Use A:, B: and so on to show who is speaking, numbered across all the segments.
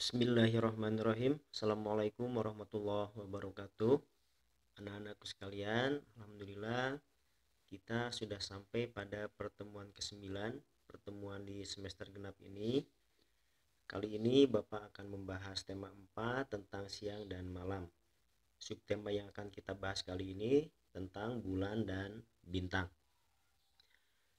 A: Bismillahirrahmanirrahim Assalamualaikum warahmatullahi wabarakatuh Anak-anakku sekalian Alhamdulillah Kita sudah sampai pada pertemuan ke-9 Pertemuan di semester genap ini Kali ini Bapak akan membahas tema 4 tentang siang dan malam Subtema yang akan kita bahas kali ini tentang bulan dan bintang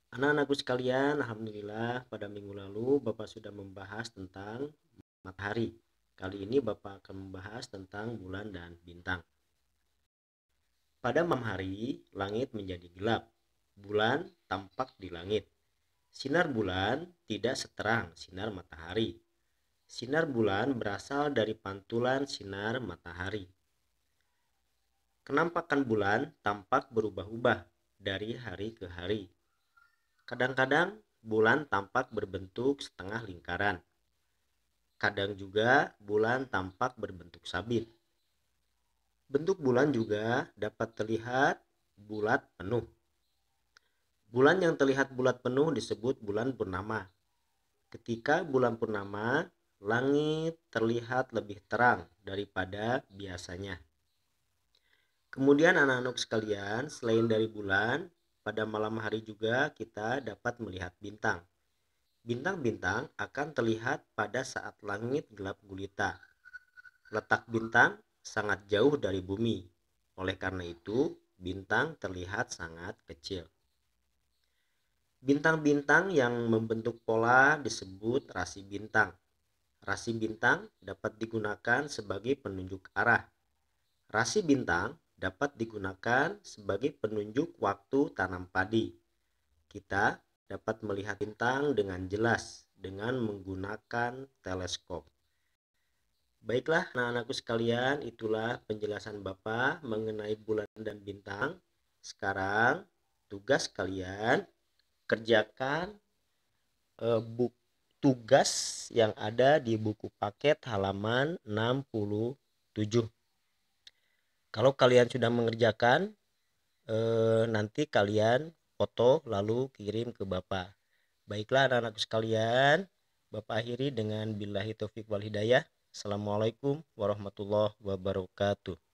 A: Anak-anakku sekalian, Alhamdulillah pada minggu lalu Bapak sudah membahas tentang matahari. Kali ini Bapak akan membahas tentang bulan dan bintang. Pada malam hari, langit menjadi gelap. Bulan tampak di langit. Sinar bulan tidak seterang sinar matahari. Sinar bulan berasal dari pantulan sinar matahari. Kenampakan bulan tampak berubah-ubah dari hari ke hari. Kadang-kadang bulan tampak berbentuk setengah lingkaran, Kadang juga bulan tampak berbentuk sabit. Bentuk bulan juga dapat terlihat bulat penuh. Bulan yang terlihat bulat penuh disebut bulan purnama. Ketika bulan purnama, langit terlihat lebih terang daripada biasanya. Kemudian anak-anak sekalian, selain dari bulan, pada malam hari juga kita dapat melihat bintang. Bintang-bintang akan terlihat pada saat langit gelap gulita. Letak bintang sangat jauh dari bumi. Oleh karena itu, bintang terlihat sangat kecil. Bintang-bintang yang membentuk pola disebut rasi bintang. Rasi bintang dapat digunakan sebagai penunjuk arah. Rasi bintang dapat digunakan sebagai penunjuk waktu tanam padi. Kita dapat melihat bintang dengan jelas dengan menggunakan teleskop. Baiklah anak-anakku sekalian, itulah penjelasan Bapak mengenai bulan dan bintang. Sekarang tugas kalian kerjakan e, eh, buku tugas yang ada di buku paket halaman 67. Kalau kalian sudah mengerjakan, eh, nanti kalian foto lalu kirim ke Bapak. Baiklah anak-anakku sekalian, Bapak akhiri dengan billahi taufik wal hidayah. Assalamualaikum warahmatullahi wabarakatuh.